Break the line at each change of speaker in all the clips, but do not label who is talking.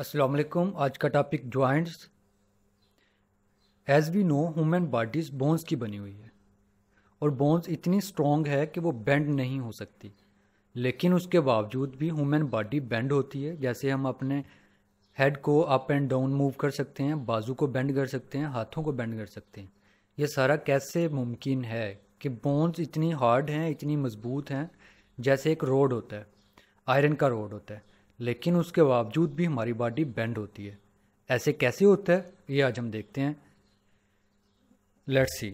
असलकुम आज का topic joints as we know human bodies bones की बनी हुई है और बोन्स इतनी स्ट्रॉन्ग है कि वो बेंड नहीं हो सकती लेकिन उसके बावजूद भी ह्यूमन बॉडी बेंड होती है जैसे हम अपने हेड को अप एंड डाउन मूव कर सकते हैं बाजू को बेंड कर सकते हैं हाथों को बेंड कर सकते हैं ये सारा कैसे मुमकिन है कि बोन्स इतनी हार्ड हैं इतनी मजबूत हैं जैसे एक रोड होता है आयरन का रोड होता है लेकिन उसके बावजूद भी हमारी बॉडी बेंड होती है ऐसे कैसे होता है ये आज हम देखते हैं लेट्स सी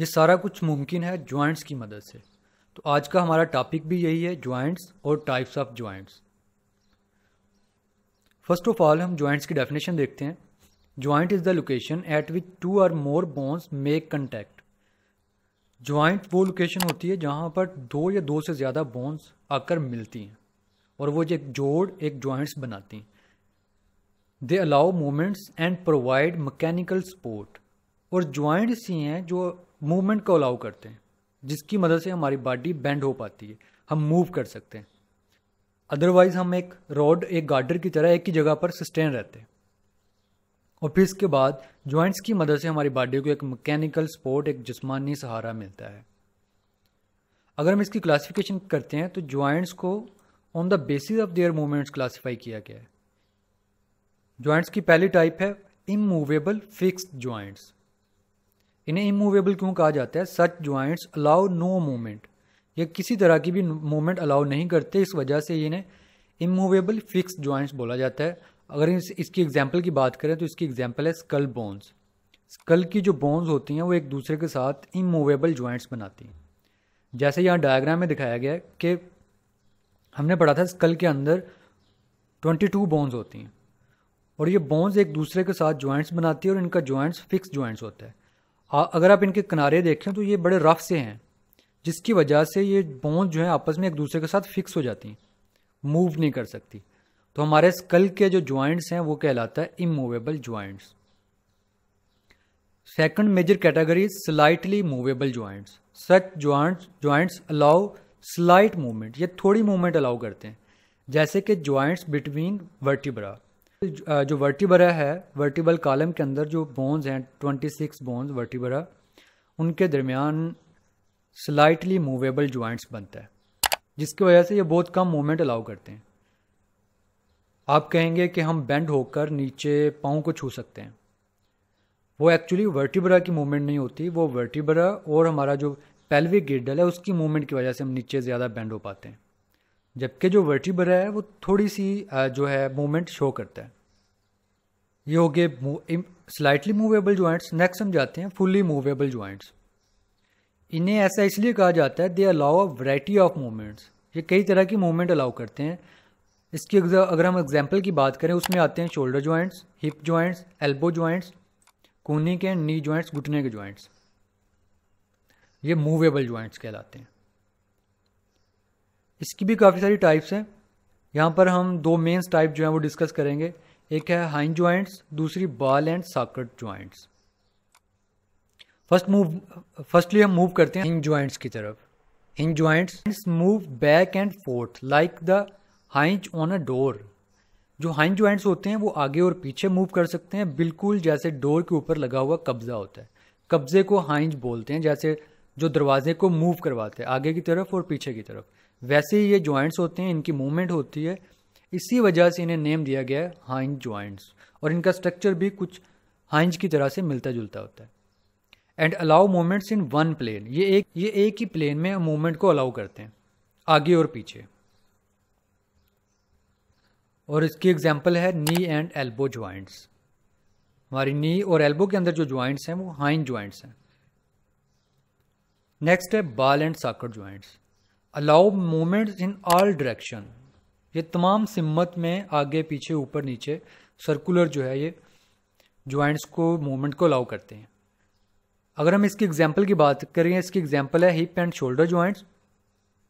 ये सारा कुछ मुमकिन है जॉइंट्स की मदद से तो आज का हमारा टॉपिक भी यही है जॉइंट्स और types of joints first of all हम जॉइंट्स की डेफिनेशन देखते हैं joint is the location at which two or more bones make contact joint वो लोकेशन होती है जहाँ पर दो या दो से ज़्यादा बोन्स आकर मिलती हैं और वो एक जोड़ एक जॉइंट्स बनाती हैं they allow movements and provide mechanical support और जॉइंट्स ही हैं जो मूवमेंट को अलाउ करते हैं जिसकी मदद से हमारी बॉडी बेंड हो पाती है हम मूव कर सकते हैं अदरवाइज हम एक रॉड एक गार्डर की तरह एक ही जगह पर सस्टेन रहते हैं और फिर इसके बाद जॉइंट्स की मदद से हमारी बॉडी को एक मैकेनिकल सपोर्ट एक जिसमानी सहारा मिलता है अगर हम इसकी क्लासिफिकेशन करते हैं तो जॉइंट्स को on the basis of their movements classify किया गया है ज्वाइंट्स की पहली टाइप है इमूवेबल फिक्स ज्वाइंट्स इन्हें इमूवेबल क्यों कहा जाता है such joints allow no movement या किसी तरह की भी मूवमेंट अलाउ नहीं करते इस वजह से इन्हें इमूवेबल फिक्स ज्वाइंट्स बोला जाता है अगर इस, इसकी एग्जाम्पल की बात करें तो इसकी एग्जाम्पल है स्कल बोन्स स्कल की जो बोन्स होती हैं वो एक दूसरे के साथ इमूवेबल ज्वाइंट्स बनाती हैं जैसे यहाँ डायग्राम में दिखाया गया है कि हमने पढ़ा था स्कल के अंदर ट्वेंटी टू बोन्स होती हैं और ये बोन्स एक दूसरे के साथ जॉइंट्स बनाती है और इनका जॉइंट्स फिक्स जॉइंट्स होता है अगर आप इनके किनारे देखें तो ये बड़े रफ से हैं जिसकी वजह से ये बोन्स जो हैं आपस में एक दूसरे के साथ फिक्स हो जाती हैं मूव नहीं कर सकती तो हमारे स्कल के जो जॉइंट्स हैं वो कहलाता है immovable joints second major category slightly movable joints such joints joints allow slight movement ये थोड़ी मूवमेंट अलाउ करते हैं जैसे कि ज्वाइंट्स बिटवीन वर्टिब्रा जो वर्टिब्रा है वर्टिबल कॉलम के अंदर जो बोन्स हैं 26 बोन्स वर्टिब्रा उनके दरमियान स्लाइटली मूवेबल ज्वाइंट्स बनता है जिसकी वजह से ये बहुत कम मूवमेंट अलाउ करते हैं आप कहेंगे कि हम बेंड होकर नीचे पाँव को छू सकते हैं वो एक्चुअली वर्टिब्रा की मूवमेंट नहीं होती वो वर्टिब्रा और हमारा जो पेल्विक गिर्डल है उसकी मूवमेंट की वजह से हम नीचे ज़्यादा बैंड हो पाते हैं जबकि जो वर्टिबर है वो थोड़ी सी जो है मूवमेंट शो करता है ये हो गए स्लाइटली मूवेबल जॉइंट्स नेक्स्ट हम जाते हैं फुल्ली मूवेबल जॉइंट्स इन्हें ऐसा इसलिए कहा जाता है they allow a variety of movements ये कई तरह की मूवमेंट अलाउ करते हैं इसकी अगर हम एग्जाम्पल की बात करें उसमें आते हैं shoulder joints hip joints elbow joints कोने के नी जॉइंट्स घुटने के जॉइंट्स ये मूवेबल ज्वाइंट्स कहलाते हैं इसकी भी काफ़ी सारी टाइप्स हैं यहाँ पर हम दो मेन्स टाइप जो हैं वो डिस्कस करेंगे एक है हाइन ज्वाइंट्स दूसरी ball and socket joints first move firstly हम मूव करते हैं हिंग ज्वाइंट्स की तरफ hinge joints move back and forth like the hinge on a door जो हाइंज ज्वाइंट्स होते हैं वो आगे और पीछे मूव कर सकते हैं बिल्कुल जैसे डोर के ऊपर लगा हुआ कब्जा होता है कब्जे को हाइंच बोलते हैं जैसे जो दरवाजे को मूव करवाते हैं आगे की तरफ और पीछे की तरफ वैसे ही ये जॉइंट्स होते हैं इनकी मूवमेंट होती है इसी वजह से इन्हें नेम दिया गया है हाइंज जॉइंट्स और इनका स्ट्रक्चर भी कुछ हाइंज की तरह से मिलता जुलता होता है and allow movements in one plane ये एक ये एक ही प्लेन में मूवमेंट को अलाउ करते हैं आगे और पीछे और इसकी एग्जाम्पल है नी एंड एल्बो ज्वाइंट्स हमारी नी और एल्बो के अंदर जो ज्वाइंट्स हैं वो हाइंज ज्वाइंट्स हैं नेक्स्ट है ball and socket joints allow movements in all direction ये तमाम सिम्मत में आगे पीछे ऊपर नीचे सर्कुलर जो है ये जॉइंट्स को मूवमेंट को अलाउ करते हैं अगर हम इसकी एग्जाम्पल की बात करें इसकी एग्जाम्पल है हिप एंड शोल्डर ज्वाइंट्स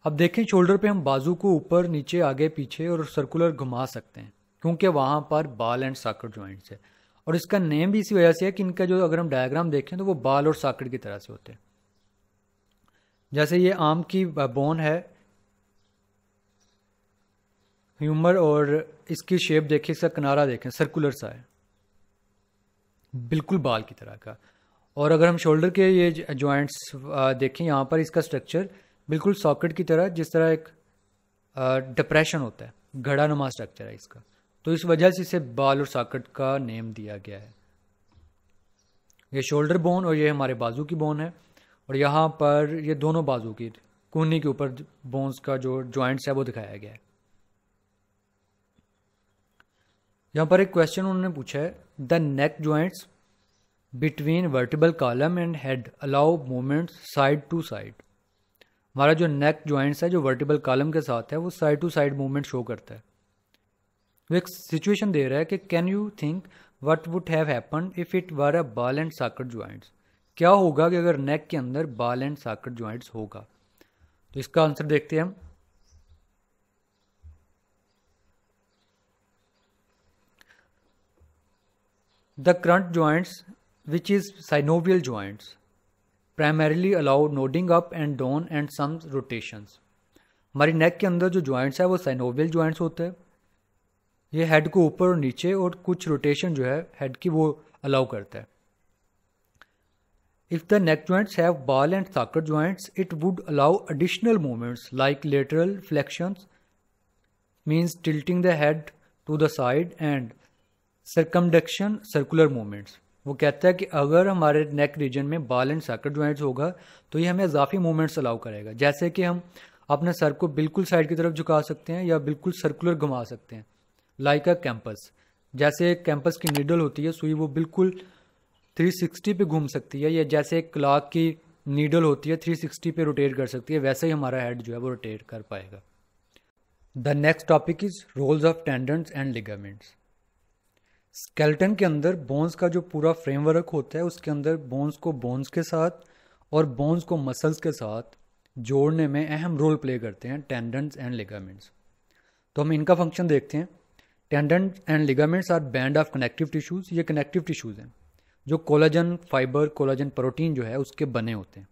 अब देखें शोल्डर पे हम बाजू को ऊपर नीचे आगे पीछे और सर्कुलर घुमा सकते हैं क्योंकि वहाँ पर बाल एंड साकर जॉइंट्स है और इसका नेम भी इसी वजह से है कि इनका जो अगर हम डायग्राम देखें तो वो बाल और साकड़ की तरह से होते हैं जैसे ये आम की बोन है ह्यूमर और इसकी शेप देखें इसका किनारा देखें सर्कुलर सा है बिल्कुल बाल की तरह का और अगर हम शोल्डर के ये जॉइंट्स देखें यहाँ पर इसका स्ट्रक्चर बिल्कुल सॉकेट की तरह जिस तरह एक डिप्रेशन होता है घड़ा नुमा स्ट्रक्चर है इसका तो इस वजह से इसे बाल और सॉकेट का नेम दिया गया है ये शोल्डर बोन और ये हमारे बाजू की बोन है और यहाँ पर ये दोनों बाजू की कोहनी के ऊपर बोन्स का जो जॉइंट्स है वो दिखाया गया है यहाँ पर एक क्वेश्चन उन्होंने पूछा है the neck joints between vertebral column and head allow movement side to side हमारा जो नेक जॉइंट्स है जो वर्टिबल कॉलम के साथ है वो side to side movement show करता है वो एक सिचुएशन दे रहा है कि can you think what would have happen if it were a ball and socket joints क्या होगा कि अगर नेक के अंदर बाल एंड साकट ज्वाइंट्स होगा तो इसका आंसर देखते हैं हम the current joints which is synovial joints primarily allow nodding up and down and some rotations हमारी नेक के अंदर जो ज्वाइंट्स है वो साइनोवियल ज्वाइंट्स होते हैं ये हेड को ऊपर और नीचे और कुछ रोटेशन जो है हेड की वो अलाउ करता है If the neck joints have ball and socket joints, it would allow additional movements like lateral flexions, means tilting the head to the side and circumduction circular movements. वो कहता है कि अगर हमारे नेक रीजन में बाल एंड सर्कट ज्वाइंट्स होगा तो ये हमें इजाफी मूवमेंट्स अलाउ करेगा जैसे कि हम अपने सर को बिल्कुल साइड की तरफ झुका सकते हैं या बिल्कुल सर्कुलर घुमा सकते हैं लाइक अ कैंपस जैसे कैंपस की निडल होती है सुई वो बिल्कुल 360 पे घूम सकती है या जैसे एक क्लॉक की नीडल होती है 360 पे रोटेट कर सकती है वैसे ही हमारा हेड जो है वो रोटेट कर पाएगा the next topic is roles of tendons and ligaments skeleton के अंदर बोन्स का जो पूरा फ्रेमवर्क होता है उसके अंदर बोन्स को बोन्स के साथ और बोन्स को मसल्स के साथ जोड़ने में अहम रोल प्ले करते हैं टेंडेंट्स एंड लिगामेंट्स तो हम इनका फंक्शन देखते हैं tendons and ligaments are band of connective tissues ये कनेक्टिव टिश्यूज़ हैं जो कोलाजन फाइबर कोलाजन प्रोटीन जो है उसके बने होते हैं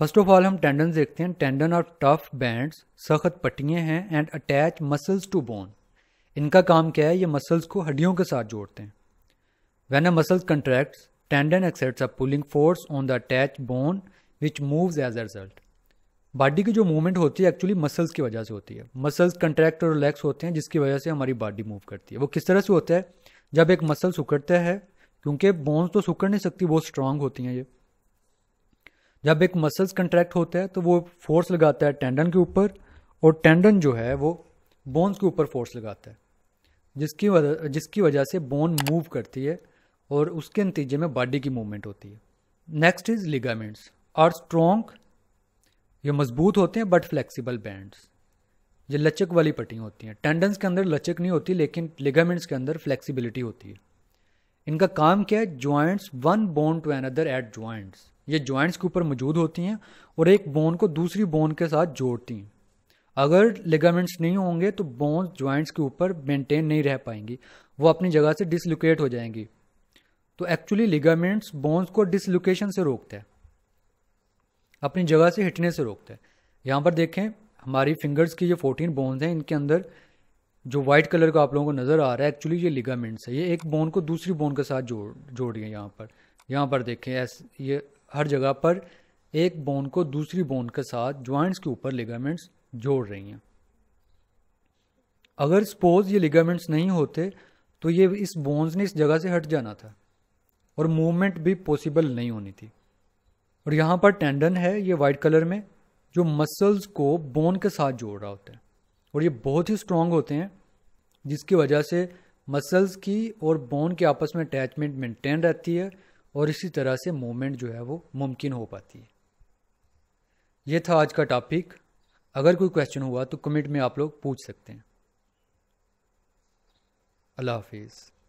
फर्स्ट ऑफ ऑल हम टेंडन देखते हैं टेंडन और टफ बैंड्स सख्त पट्टियाँ हैं and attach muscles to bone इनका काम क्या है ये मसल्स को हड्डियों के साथ जोड़ते हैं when a muscles contract tendon exerts a pulling force on the attach bone which moves as a result body की जो मूवमेंट होती है एक्चुअली मसल्स की वजह से होती है मसल्स कंट्रैक्ट और रिलैक्स होते हैं जिसकी वजह से हमारी बॉडी मूव करती है वो किस तरह से होता है जब एक मसल उखड़ता है क्योंकि बोन्स तो सुकड़ नहीं सकती बहुत स्ट्रांग होती हैं ये जब एक मसल्स कंट्रैक्ट होता है तो वो फोर्स लगाता है टेंडन के ऊपर और टेंडन जो है वो बोन्स के ऊपर फोर्स लगाता है जिसकी वजह जिसकी वजह से बोन मूव करती है और उसके नतीजे में बॉडी की मूवमेंट होती है next is ligaments are strong ये मजबूत होते हैं बट फ्लेक्सिबल बैंड्स ये लचक वाली पट्टियाँ होती हैं टेंडन्स के अंदर लचक नहीं होती लेकिन लिगामेंट्स के अंदर फ्लेक्सिबिलिटी होती है इनका काम क्या है joints one bone to another at joints ये ज्वाइंट्स के ऊपर मौजूद होती हैं और एक बोन को दूसरी बोन के साथ जोड़ती हैं अगर लिगामेंट्स नहीं होंगे तो बोन्स ज्वाइंट्स के ऊपर मेंटेन नहीं रह पाएंगी वो अपनी जगह से डिसलोकेट हो जाएंगी तो एक्चुअली लिगामेंट्स बोन्स को डिसलोकेशन से रोकता है अपनी जगह से हिटने से रोकता है यहाँ पर देखें हमारी फिंगर्स की जो फोर्टीन बोन्स हैं इनके अंदर जो वाइट कलर का आप लोगों को नज़र आ रहा है एक्चुअली ये लिगामेंट्स है ये एक बोन को दूसरी बोन के साथ जोड़ जोड़ रही है यहाँ पर यहाँ पर देखें ऐस ये हर जगह पर एक बोन को दूसरी बोन के साथ ज्वाइंट्स के ऊपर लिगामेंट्स जोड़ रही हैं अगर सपोज ये लिगामेंट्स नहीं होते तो ये इस बोन्स ने इस जगह से हट जाना था और मूवमेंट भी पॉसिबल नहीं होनी थी और यहाँ पर टेंडन है ये वाइट कलर में जो मसल्स को बोन के साथ जोड़ रहा होता है और ये बहुत ही स्ट्रांग होते हैं जिसकी वजह से मसल्स की और बोन के आपस में अटैचमेंट मेंटेन रहती है और इसी तरह से मूवमेंट जो है वो मुमकिन हो पाती है ये था आज का टॉपिक अगर कोई क्वेश्चन हुआ तो कमेंट में आप लोग पूछ सकते हैं अल्लाह हाफिज़